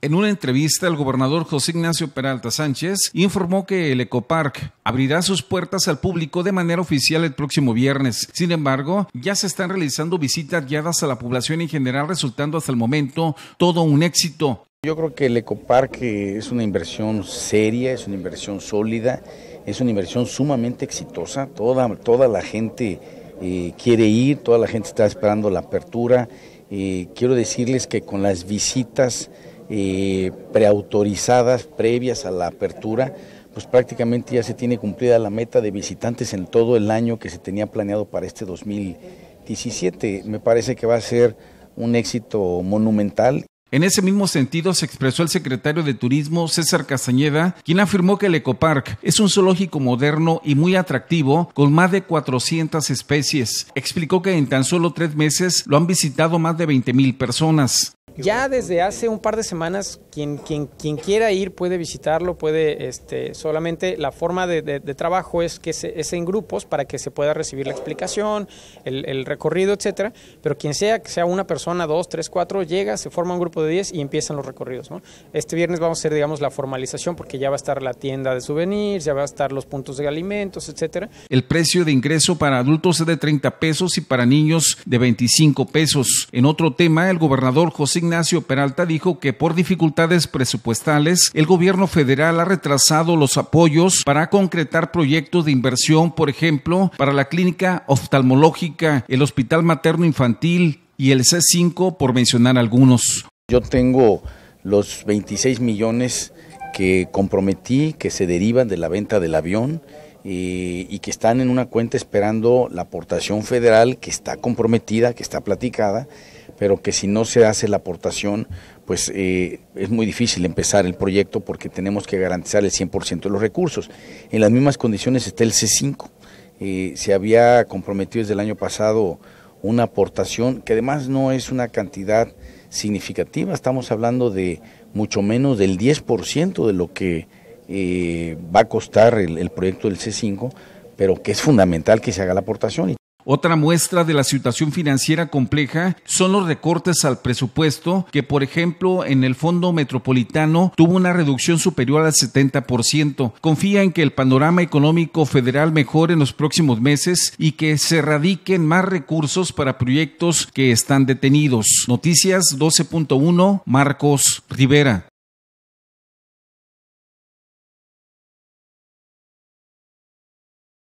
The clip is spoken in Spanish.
En una entrevista, el gobernador José Ignacio Peralta Sánchez informó que el Ecopark abrirá sus puertas al público de manera oficial el próximo viernes. Sin embargo, ya se están realizando visitas guiadas a la población en general, resultando hasta el momento todo un éxito. Yo creo que el Ecopark eh, es una inversión seria, es una inversión sólida, es una inversión sumamente exitosa. Toda, toda la gente eh, quiere ir, toda la gente está esperando la apertura. Eh, quiero decirles que con las visitas preautorizadas previas a la apertura, pues prácticamente ya se tiene cumplida la meta de visitantes en todo el año que se tenía planeado para este 2017. Me parece que va a ser un éxito monumental. En ese mismo sentido se expresó el secretario de Turismo César Castañeda, quien afirmó que el Ecopark es un zoológico moderno y muy atractivo con más de 400 especies. Explicó que en tan solo tres meses lo han visitado más de 20.000 mil personas. Ya desde hace un par de semanas, quien, quien, quien quiera ir puede visitarlo, puede, este, solamente la forma de, trabajo es que es en grupos para que se pueda recibir la explicación, el, recorrido, etcétera. Pero quien sea, que sea una persona, dos, tres, cuatro, llega, se forma un grupo de diez y empiezan los recorridos. Este viernes vamos a hacer, digamos, la formalización porque ya va a estar la tienda de souvenirs, ya va a estar los puntos de alimentos, etcétera. El precio de ingreso para adultos es de 30 pesos y para niños de 25 pesos. En otro tema, el gobernador José Ignacio Peralta dijo que por dificultades presupuestales, el gobierno federal ha retrasado los apoyos para concretar proyectos de inversión, por ejemplo, para la clínica oftalmológica, el hospital materno infantil y el C5, por mencionar algunos. Yo tengo los 26 millones que comprometí, que se derivan de la venta del avión eh, y que están en una cuenta esperando la aportación federal que está comprometida, que está platicada pero que si no se hace la aportación, pues eh, es muy difícil empezar el proyecto porque tenemos que garantizar el 100% de los recursos. En las mismas condiciones está el C5. Eh, se había comprometido desde el año pasado una aportación que además no es una cantidad significativa, estamos hablando de mucho menos del 10% de lo que eh, va a costar el, el proyecto del C5, pero que es fundamental que se haga la aportación. Otra muestra de la situación financiera compleja son los recortes al presupuesto, que por ejemplo en el Fondo Metropolitano tuvo una reducción superior al 70%. Confía en que el panorama económico federal mejore en los próximos meses y que se radiquen más recursos para proyectos que están detenidos. Noticias 12.1, Marcos Rivera.